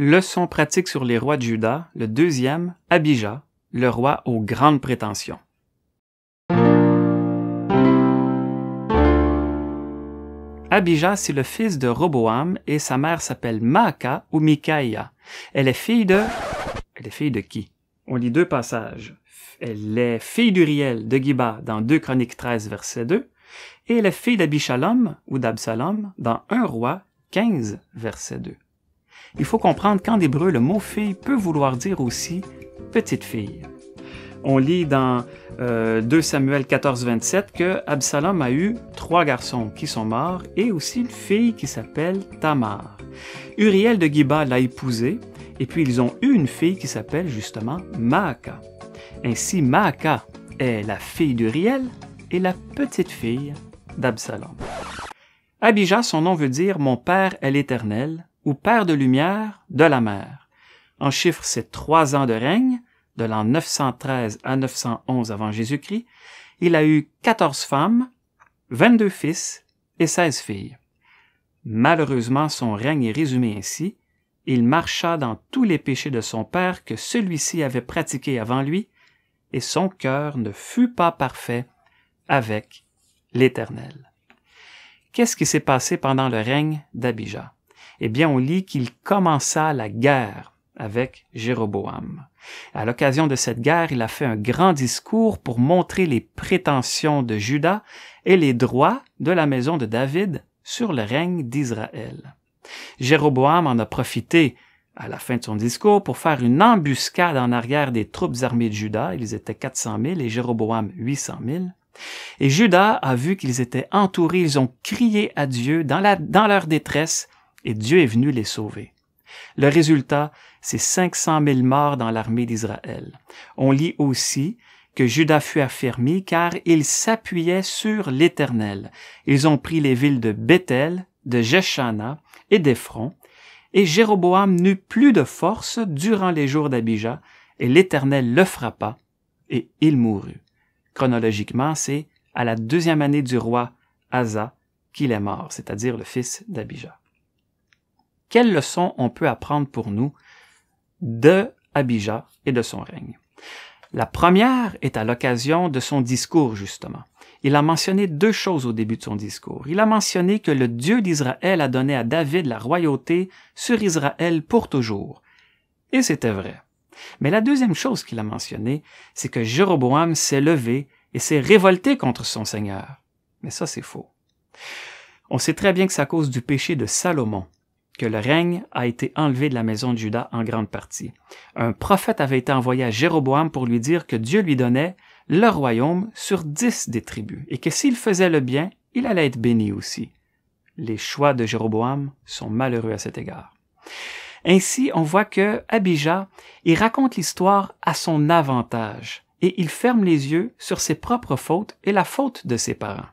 Leçon pratique sur les rois de Juda, le deuxième, Abijah, le roi aux grandes prétentions. Abijah, c'est le fils de Roboam et sa mère s'appelle Maaka ou Mikaïa. Elle est fille de... Elle est fille de qui? On lit deux passages. Elle est fille d'Uriel de Giba dans 2 Chroniques 13, verset 2, et elle est fille d'Abishalom ou d'Absalom dans 1 Roi 15, verset 2 il faut comprendre qu'en hébreu, le mot fille peut vouloir dire aussi petite fille. On lit dans 2 euh, Samuel 14, 27 que Absalom a eu trois garçons qui sont morts et aussi une fille qui s'appelle Tamar. Uriel de Giba l'a épousée et puis ils ont eu une fille qui s'appelle justement Maaka. Ainsi, Maaka est la fille d'Uriel et la petite fille d'Absalom. Abijah, son nom veut dire mon père est l'Éternel, ou père de lumière de la mer. En chiffre, c'est trois ans de règne, de l'an 913 à 911 avant Jésus-Christ. Il a eu 14 femmes, 22 fils et 16 filles. Malheureusement, son règne est résumé ainsi. Il marcha dans tous les péchés de son père que celui-ci avait pratiqués avant lui, et son cœur ne fut pas parfait avec l'Éternel. Qu'est-ce qui s'est passé pendant le règne d'Abijah? eh bien on lit qu'il commença la guerre avec Jéroboam. À l'occasion de cette guerre, il a fait un grand discours pour montrer les prétentions de Juda et les droits de la maison de David sur le règne d'Israël. Jéroboam en a profité à la fin de son discours pour faire une embuscade en arrière des troupes armées de Juda. Ils étaient 400 000 et Jéroboam 800 000. Et Juda a vu qu'ils étaient entourés, ils ont crié à Dieu dans, dans leur détresse, et Dieu est venu les sauver. Le résultat, c'est 500 000 morts dans l'armée d'Israël. On lit aussi que Judas fut affermi car il s'appuyait sur l'Éternel. Ils ont pris les villes de Bethel, de Jeshana et d'Ephron, et Jéroboam n'eut plus de force durant les jours d'Abijah, et l'Éternel le frappa, et il mourut. Chronologiquement, c'est à la deuxième année du roi Asa qu'il est mort, c'est-à-dire le fils d'Abijah quelles leçons on peut apprendre pour nous de Abijah et de son règne. La première est à l'occasion de son discours, justement. Il a mentionné deux choses au début de son discours. Il a mentionné que le Dieu d'Israël a donné à David la royauté sur Israël pour toujours. Et c'était vrai. Mais la deuxième chose qu'il a mentionnée, c'est que Jéroboam s'est levé et s'est révolté contre son Seigneur. Mais ça, c'est faux. On sait très bien que c'est à cause du péché de Salomon que le règne a été enlevé de la maison de Juda en grande partie. Un prophète avait été envoyé à Jéroboam pour lui dire que Dieu lui donnait le royaume sur dix des tribus et que s'il faisait le bien, il allait être béni aussi. Les choix de Jéroboam sont malheureux à cet égard. Ainsi, on voit que Abijah, il raconte l'histoire à son avantage et il ferme les yeux sur ses propres fautes et la faute de ses parents.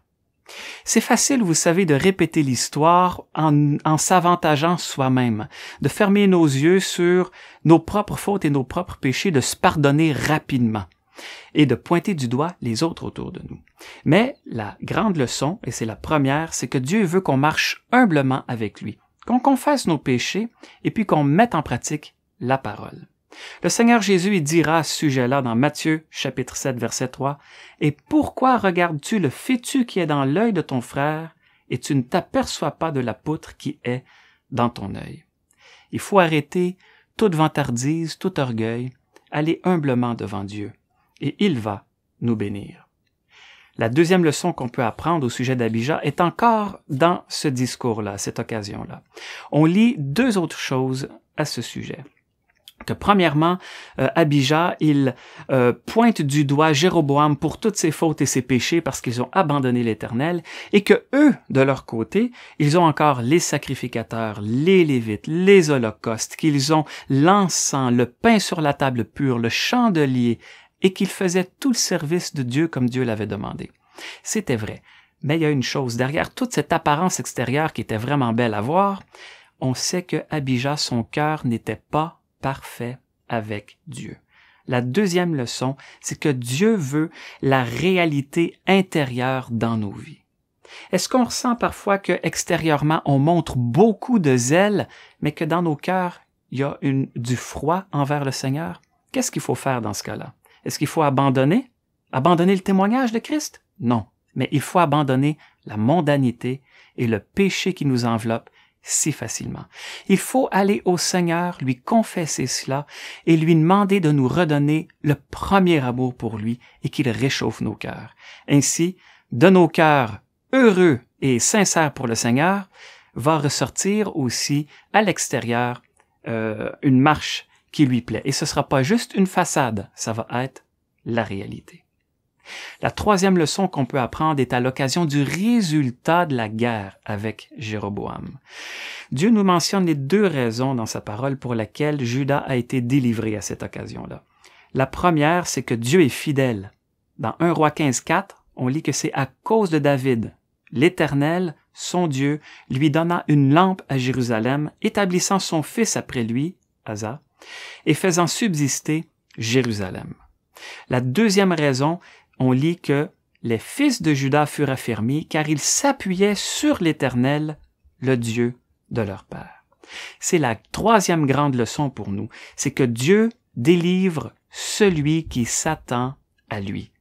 C'est facile, vous savez, de répéter l'histoire en, s'avantageant soi-même, de fermer nos yeux sur nos propres fautes et nos propres péchés, de se pardonner rapidement et de pointer du doigt les autres autour de nous. Mais la grande leçon, et c'est la première, c'est que Dieu veut qu'on marche humblement avec lui, qu'on confesse nos péchés et puis qu'on mette en pratique la parole. Le Seigneur Jésus dira à ce sujet-là dans Matthieu chapitre 7 verset 3, Et pourquoi regardes-tu le fétu qui est dans l'œil de ton frère et tu ne t'aperçois pas de la poutre qui est dans ton œil? Il faut arrêter toute vantardise, tout orgueil, aller humblement devant Dieu, et il va nous bénir. La deuxième leçon qu'on peut apprendre au sujet d'Abijah est encore dans ce discours-là, cette occasion-là. On lit deux autres choses à ce sujet que premièrement, euh, Abijah, il euh, pointe du doigt Jéroboam pour toutes ses fautes et ses péchés parce qu'ils ont abandonné l'Éternel, et que eux, de leur côté, ils ont encore les sacrificateurs, les Lévites, les holocaustes, qu'ils ont l'encens, le pain sur la table pure, le chandelier, et qu'ils faisaient tout le service de Dieu comme Dieu l'avait demandé. C'était vrai. Mais il y a une chose, derrière toute cette apparence extérieure qui était vraiment belle à voir, on sait que Abijah, son cœur n'était pas parfait avec Dieu. La deuxième leçon, c'est que Dieu veut la réalité intérieure dans nos vies. Est-ce qu'on ressent parfois que extérieurement on montre beaucoup de zèle, mais que dans nos cœurs il y a du froid envers le Seigneur? Qu'est-ce qu'il faut faire dans ce cas-là? Est-ce qu'il faut abandonner? Abandonner le témoignage de Christ? Non. Mais il faut abandonner la mondanité et le péché qui nous enveloppe si facilement. Il faut aller au Seigneur, lui confesser cela et lui demander de nous redonner le premier amour pour lui et qu'il réchauffe nos cœurs. Ainsi, de nos cœurs heureux et sincères pour le Seigneur, va ressortir aussi à l'extérieur euh, une marche qui lui plaît. Et ce ne sera pas juste une façade, ça va être la réalité. La troisième leçon qu'on peut apprendre est à l'occasion du résultat de la guerre avec Jéroboam. Dieu nous mentionne les deux raisons dans sa parole pour laquelle Judas a été délivré à cette occasion-là. La première, c'est que Dieu est fidèle. Dans 1 roi 15, on lit que c'est à cause de David. L'Éternel, son Dieu, lui donna une lampe à Jérusalem, établissant son fils après lui, Asa, et faisant subsister Jérusalem. La deuxième raison, on lit que les fils de Judas furent affermis car ils s'appuyaient sur l'Éternel, le Dieu de leur Père. C'est la troisième grande leçon pour nous, c'est que Dieu délivre celui qui s'attend à lui.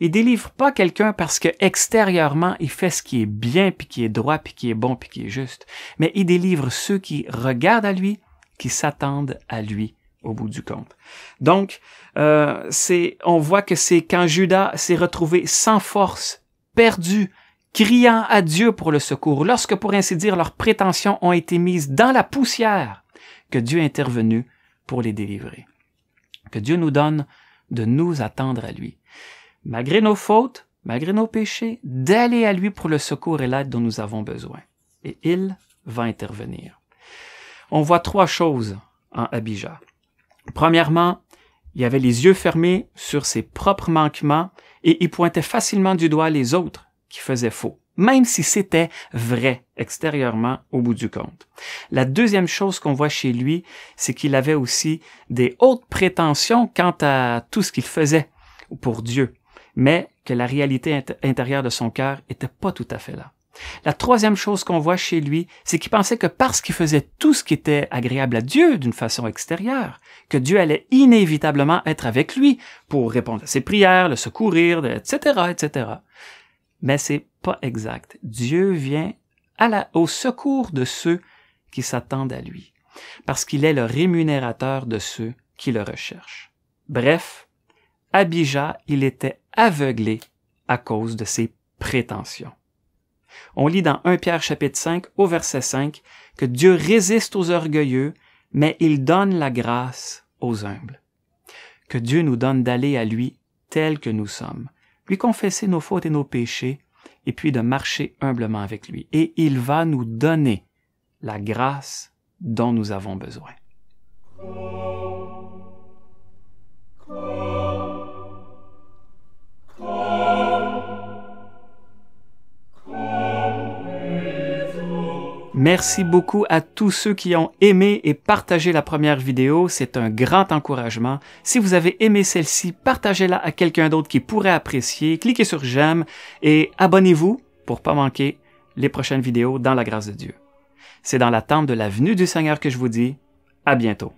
Il délivre pas quelqu'un parce que extérieurement il fait ce qui est bien puis qui est droit puis qui est bon puis qui est juste, mais il délivre ceux qui regardent à lui, qui s'attendent à lui au bout du compte. Donc, euh, c'est, on voit que c'est quand Judas s'est retrouvé sans force, perdu, criant à Dieu pour le secours, lorsque pour ainsi dire leurs prétentions ont été mises dans la poussière, que Dieu est intervenu pour les délivrer. Que Dieu nous donne de nous attendre à lui. Malgré nos fautes, malgré nos péchés, d'aller à lui pour le secours et l'aide dont nous avons besoin. Et il va intervenir. On voit trois choses en Abijah. Premièrement, il avait les yeux fermés sur ses propres manquements et il pointait facilement du doigt les autres qui faisaient faux, même si c'était vrai extérieurement au bout du compte. La deuxième chose qu'on voit chez lui, c'est qu'il avait aussi des hautes prétentions quant à tout ce qu'il faisait pour Dieu, mais que la réalité intérieure de son cœur n'était pas tout à fait là. La troisième chose qu'on voit chez lui, c'est qu'il pensait que parce qu'il faisait tout ce qui était agréable à Dieu d'une façon extérieure, que Dieu allait inévitablement être avec lui pour répondre à ses prières, le secourir, etc., etc. Mais c'est pas exact. Dieu vient au secours de ceux qui s'attendent à lui, parce qu'il est le rémunérateur de ceux qui le recherchent. Bref, Abijah, il était aveuglé à cause de ses prétentions. On lit dans 1 Pierre chapitre 5 au verset 5 que Dieu résiste aux orgueilleux, mais il donne la grâce aux humbles. Que Dieu nous donne d'aller à lui tel que nous sommes, lui confesser nos fautes et nos péchés, et puis de marcher humblement avec lui. Et il va nous donner la grâce dont nous avons besoin. Merci beaucoup à tous ceux qui ont aimé et partagé la première vidéo, c'est un grand encouragement. Si vous avez aimé celle-ci, partagez-la à quelqu'un d'autre qui pourrait apprécier, cliquez sur j'aime et abonnez-vous pour pas manquer les prochaines vidéos dans la grâce de Dieu. C'est dans l'attente de la venue du Seigneur que je vous dis à bientôt.